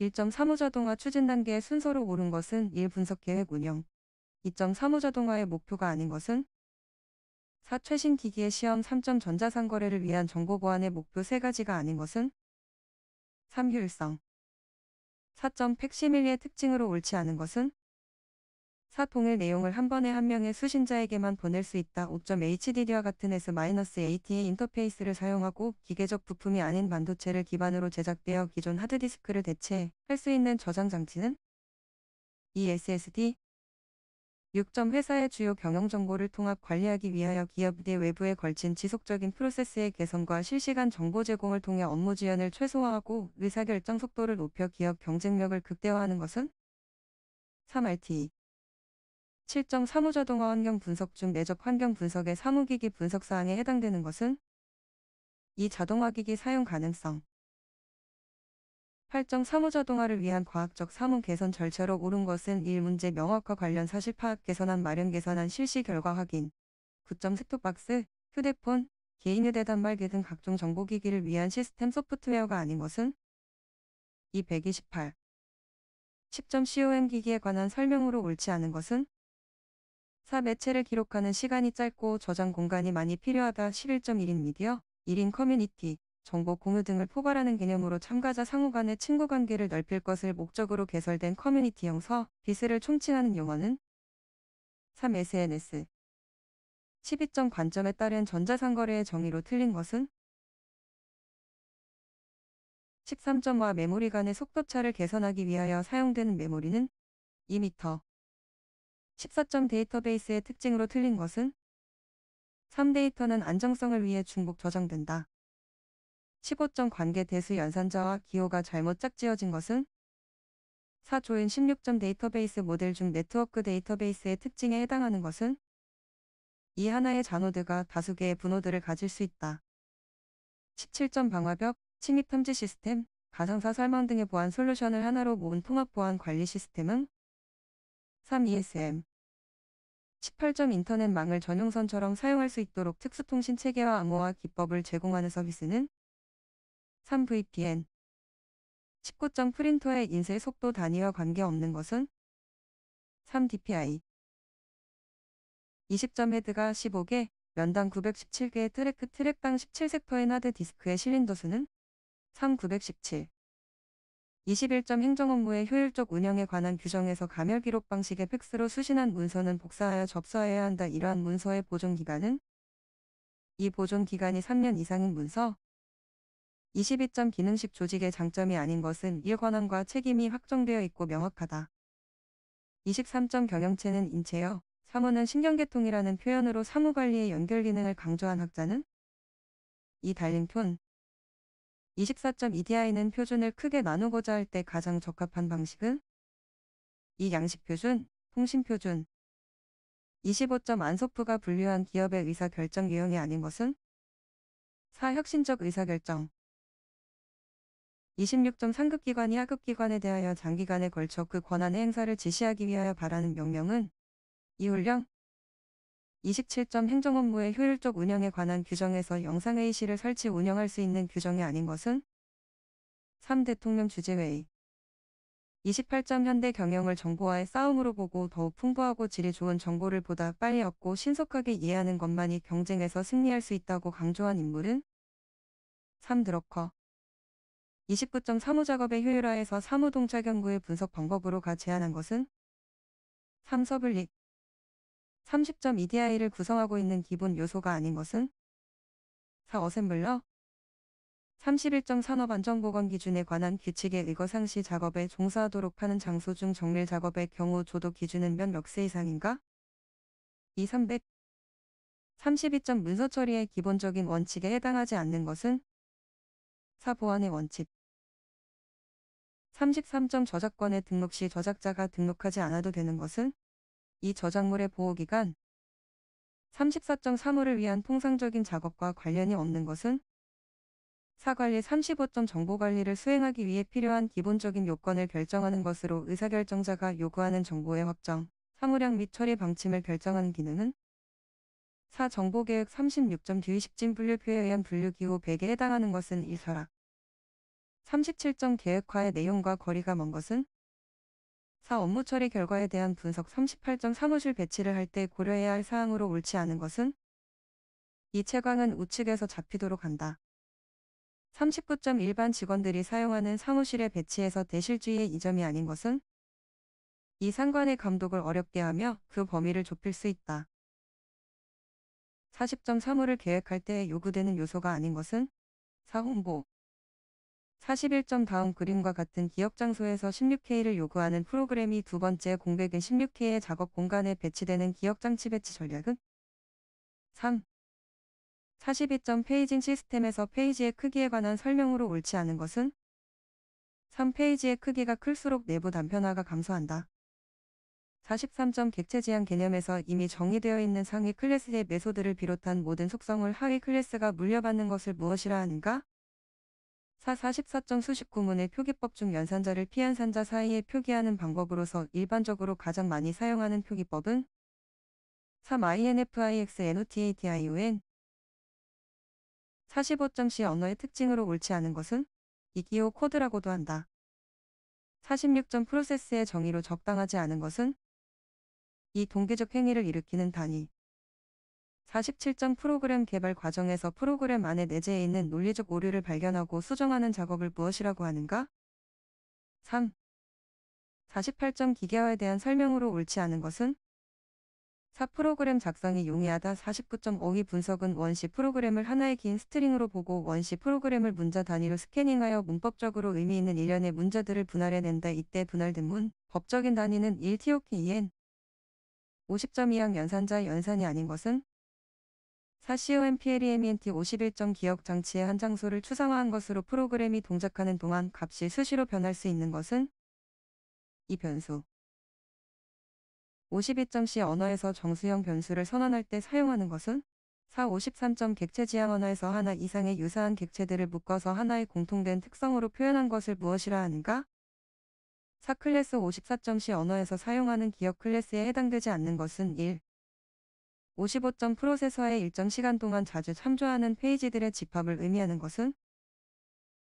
1.35자동화 추진 단계의 순서로 오른 것은 1. 분석계획 운영 2.35자동화의 목표가 아닌 것은 4. 최신 기기의 시험 3. 전자상거래를 위한 정보 보안의 목표 3가지가 아닌 것은 3. 효율성 4. 팩시밀리의 특징으로 옳지 않은 것은 사통의 내용을 한 번에 한 명의 수신자에게만 보낼 수 있다. 5.HDD와 같은 S-AT의 인터페이스를 사용하고 기계적 부품이 아닌 반도체를 기반으로 제작되어 기존 하드디스크를 대체할 수 있는 저장 장치는 e SSD 6점 회사의 주요 경영 정보를 통합 관리하기 위하여 기업 내 외부에 걸친 지속적인 프로세스의 개선과 실시간 정보 제공을 통해 업무 지연을 최소화하고 의사결정 속도를 높여 기업 경쟁력을 극대화하는 것은 3RT 7정 사무자동화 환경 분석 중 내적 환경 분석의 사무기기 분석 사항에 해당되는 것은 이 자동화기기 사용 가능성 8정 사무자동화를 위한 과학적 사무 개선 절차로 옳은 것은 1. 문제 명확화 관련 사실 파악 개선안 마련 개선안 실시 결과 확인 9점 셋톱박스, 휴대폰, 개인의대 단말기 등 각종 정보기기를 위한 시스템 소프트웨어가 아닌 것은 2. 2 8 10.com 기기에 관한 설명으로 옳지 않은 것은 4. 매체를 기록하는 시간이 짧고 저장 공간이 많이 필요하다 11.1인 미디어, 1인 커뮤니티, 정보 공유 등을 포괄하는 개념으로 참가자 상호 간의 친구 관계를 넓힐 것을 목적으로 개설된 커뮤니티 형서, 비스를 총칭하는 용어는 3. SNS 12점 관점에 따른 전자상거래의 정의로 틀린 것은 13점과 메모리 간의 속도차를 개선하기 위하여 사용되는 메모리는 2m, 14점 데이터베이스의 특징으로 틀린 것은 3 데이터는 안정성을 위해 중복 저장된다. 15점 관계 대수 연산자와 기호가 잘못 짝지어진 것은 4조인 16점 데이터베이스 모델 중 네트워크 데이터베이스의 특징에 해당하는 것은 이 하나의 잔노드가 다수 개의 분노드를 가질 수 있다. 17점 방화벽, 침입 탐지 시스템, 가상사 설망 등의 보안 솔루션을 하나로 모은 통합 보안 관리 시스템은 3ESM 18점 인터넷망을 전용선처럼 사용할 수 있도록 특수통신 체계와 암호화 기법을 제공하는 서비스는 3VPN 19점 프린터의 인쇄 속도 단위와 관계없는 것은 3DPI 20점 헤드가 15개, 면당 917개의 트랙 그 트랙당 17섹터인 하드 디스크의 실린 도수는 3917 21점 행정 업무의 효율적 운영에 관한 규정에서 감열 기록 방식의 팩스로 수신한 문서는 복사하여 접수해야 한다. 이러한 문서의 보존 기간은 이 보존 기간이 3년 이상인 문서 22점 기능식 조직의 장점이 아닌 것은 이권 관함과 책임이 확정되어 있고 명확하다. 23점 경영체는 인체여 사무는 신경계통이라는 표현으로 사무관리의 연결 기능을 강조한 학자는 이달림톤 24.EDI는 표준을 크게 나누고자 할 때 가장 적합한 방식은 이 양식 표준, 통신 표준. 25점 안소프가 분류한 기업의 의사결정 유형이 아닌 것은 사혁신적 의사결정. 26점 상급기관이 하급기관에 대하여 장기간에 걸쳐 그 권한의 행사를 지시하기 위하여 바라는 명령은 이훈령 27점 행정 업무의 효율적 운영에 관한 규정에서 영상회의실을 설치 운영할 수 있는 규정이 아닌 것은 3. 대통령 주재회의 28점 현대 경영을 정보와의 싸움으로 보고 더욱 풍부하고 질이 좋은 정보를 보다 빨리 얻고 신속하게 이해하는 것만이 경쟁에서 승리할 수 있다고 강조한 인물은 3. 드러커 29점 사무작업의 효율화에서 사무동차 연구의 분석 방법으로 가 제안한 것은 3. 서블릭 30점 EDI를 구성하고 있는 기본 요소가 아닌 것은 4. 어셈블러 31정 산업안전보건 기준에 관한 규칙에 의거 상시 작업에 종사하도록 하는 장소 중 정밀 작업의 경우 조도 기준은 몇럭세 이상인가? 2. 300 32점 문서 처리의 기본적인 원칙에 해당하지 않는 것은 4. 보안의 원칙 33점 저작권의 등록 시 저작자가 등록하지 않아도 되는 것은 이 저작물의 보호기간 34.35를 위한 통상적인 작업과 관련이 없는 것은 사관리 35점 정보관리를 수행하기 위해 필요한 기본적인 요건을 결정하는 것으로 의사결정자가 요구하는 정보의 확정, 사무량 및 처리 방침을 결정하는 기능은 4. 정보계획 36점 뒤식진 분류표에 의한 분류기호 100에 해당하는 것은 이설악 37점 계획화의 내용과 거리가 먼 것은 4. 업무 처리 결과에 대한 분석 38점 사무실 배치를 할 때 고려해야 할 사항으로 옳지 않은 것은 이 채광은 우측에서 잡히도록 한다. 39점 일반 직원들이 사용하는 사무실의 배치에서 대실주의의 이점이 아닌 것은 이 상관의 감독을 어렵게 하며 그 범위를 좁힐 수 있다. 40점 사무를 계획할 때에 요구되는 요소가 아닌 것은 사홍보, 41점 다음 그림과 같은 기업 장소에서 16K를 요구하는 프로그램이 두 번째 공백인 16K의 작업 공간에 배치되는 기업 장치 배치 전략은 3. 42점 페이징 시스템에서 페이지의 크기에 관한 설명으로 옳지 않은 것은 3. 페이지의 크기가 클수록 내부 단편화가 감소한다. 43점 객체 지향 개념에서 이미 정의되어 있는 상위 클래스의 메소드를 비롯한 모든 속성을 하위 클래스가 물려받는 것을 무엇이라 하는가? 사 44.수십구문의 표기법 중 연산자를 피한 산자 사이에 표기하는 방법으로서 일반적으로 가장 많이 사용하는 표기법은 3. INFIXNOTATION 45.C 언어의 특징으로 옳지 않은 것은 이기호 코드라고도 한다. 46점 프로세스의 정의로 적당하지 않은 것은 이 동기적 행위를 일으키는 단위 4 7점 프로그램 개발 과정에서 프로그램 안에 내재해 있는 논리적 오류를 발견하고 수정하는 작업을 무엇이라고 하는가? 3. 48점 기계화에 대한 설명으로 옳지 않은 것은? 4. 프로그램 작성이 용이하다 49.5이 분석은 원시 프로그램을 하나의 긴 스트링으로 보고 원시 프로그램을 문자 단위로 스캐닝하여 문법적으로 의미 있는 일련의 문자들을 분할해낸다 이때 분할된 문, 법적인 단위는 1TOK EN 50.2항 연산자 의 연산이 아닌 것은? 사시오엠 PLEMENT 51점 기억 장치의 한 장소를 추상화한 것으로 프로그램이 동작하는 동안 값이 수시로 변할 수 있는 것은 이 변수 52.c 언어에서 정수형 변수를 선언할 때 사용하는 것은 4. 53점 객체 지향 언어에서 하나 이상의 유사한 객체들을 묶어서 하나의 공통된 특성으로 표현한 것을 무엇이라 하는가? 4. 클래스 54.c 언어에서 사용하는 기억 클래스에 해당되지 않는 것은 1. 55점 프로세서의 일정 시간 동안 자주 참조하는 페이지들의 집합을 의미하는 것은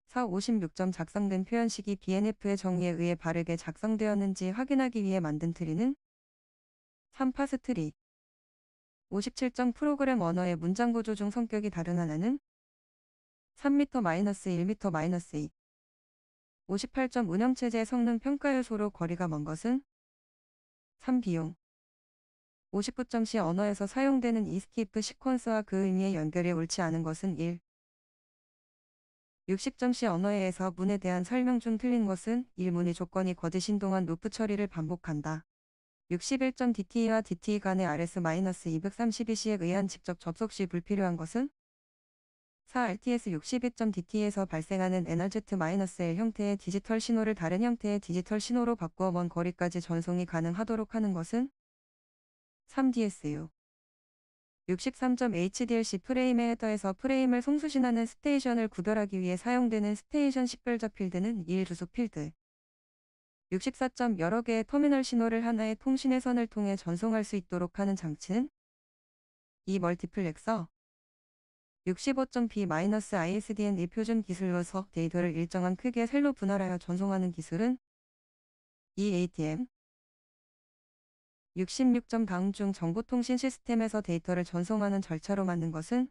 4. 56점 작성된 표현식이 BNF의 정의에 의해 바르게 작성되었는지 확인하기 위해 만든 트리는 3. 파스트리 57점 프로그램 언어의 문장 구조 중 성격이 다른 하나는 3m-1m-2 58점 운영체제 의 성능 평가 요소로 거리가 먼 것은 3. 비용 59.c 언어에서 사용되는 이스키프 시퀀스와 그 의미의 연결이 옳지 않은 것은 1. 60.c 언어에서 문에 대한 설명 중 틀린 것은 1문의 조건이 거짓인 동안 루프 처리를 반복한다. 61.dt와 dt 간의 rs-232c에 의한 직접 접속 시 불필요한 것은 4. rts 62.dt에서 발생하는 nrz-l 형태의 디지털 신호를 다른 형태의 디지털 신호로 바꾸어 먼 거리까지 전송이 가능하도록 하는 것은 3DSU 63.HDLC 프레임의 헤더에서 프레임을 송수신하는 스테이션을 구별하기 위해 사용되는 스테이션 식별자 필드는 1 주소 필드 64. 여러 개의 터미널 신호를 하나의 통신의 선을 통해 전송할 수 있도록 하는 장치는 2 멀티플렉서 65.B-ISDN 일표준 기술로서 데이터를 일정한 크기의 셀로 분할하여 전송하는 기술은 2 ATM 66점 다음 중 정보통신 시스템에서 데이터를 전송하는 절차로 맞는 것은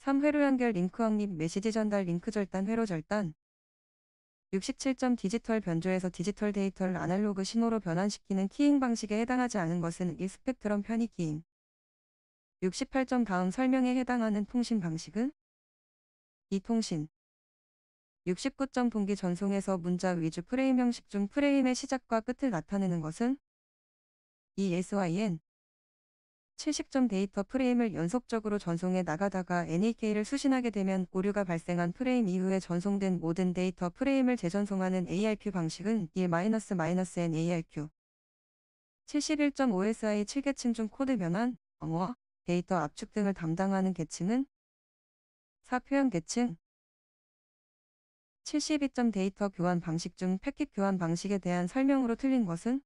3회로 연결 링크 확립 메시지 전달 링크 절단 회로 절단 67점 디지털 변조에서 디지털 데이터를 아날로그 신호로 변환시키는 키잉 방식에 해당하지 않은 것은 이 스펙트럼 편이 키잉 68점 다음 설명에 해당하는 통신 방식은 이 통신 69점 분기 전송에서 문자 위주 프레임 형식 중 프레임의 시작과 끝을 나타내는 것은 e SYN 7 0점 데이터 프레임을 연속적으로 전송해 나가다가 NAK를 수신하게 되면 오류가 발생한 프레임 이후에 전송된 모든 데이터 프레임을 재전송하는 ARQ 방식은 1-NARQ 71.5SI 7계층 중 코드 변환, 어머, 데이터 압축 등을 담당하는 계층은 4표현 계층 72. 점 데이터 교환 방식 중 패킷 교환 방식에 대한 설명으로 틀린 것은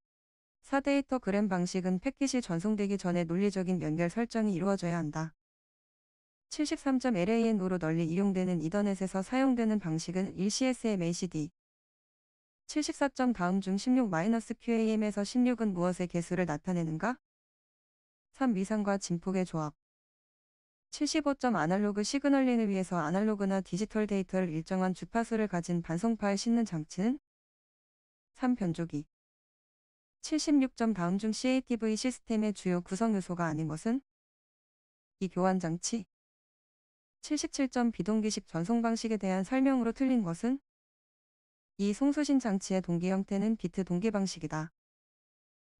4데이터 그램 방식은 패킷이 전송되기 전에 논리적인 연결 설정이 이루어져야 한다. 73.lan으로 널리 이용되는 이더넷에서 사용되는 방식은 1CSMACD. 74. 다음 중 16-QAM에서 16은 무엇의 개수를 나타내는가? 3. 미상과 진폭의 조합. 75. 아날로그 시그널링을 위해서 아날로그나 디지털 데이터를 일정한 주파수를 가진 반송 파일 싣는 장치는 3. 변조기. 76점 다음 중 CATV 시스템의 주요 구성 요소가 아닌 것은 이 교환 장치 77점 비동기식 전송 방식에 대한 설명으로 틀린 것은 이 송수신 장치의 동기 형태는 비트 동기 방식이다.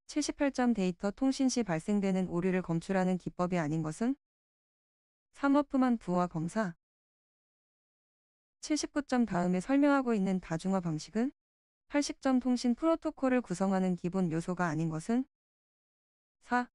78점 데이터 통신 시 발생되는 오류를 검출하는 기법이 아닌 것은 사모프만 부와 검사 79점 다음에 설명하고 있는 다중화 방식은 8식점 통신 프로토콜을 구성하는 기본 요소가 아닌 것은 4.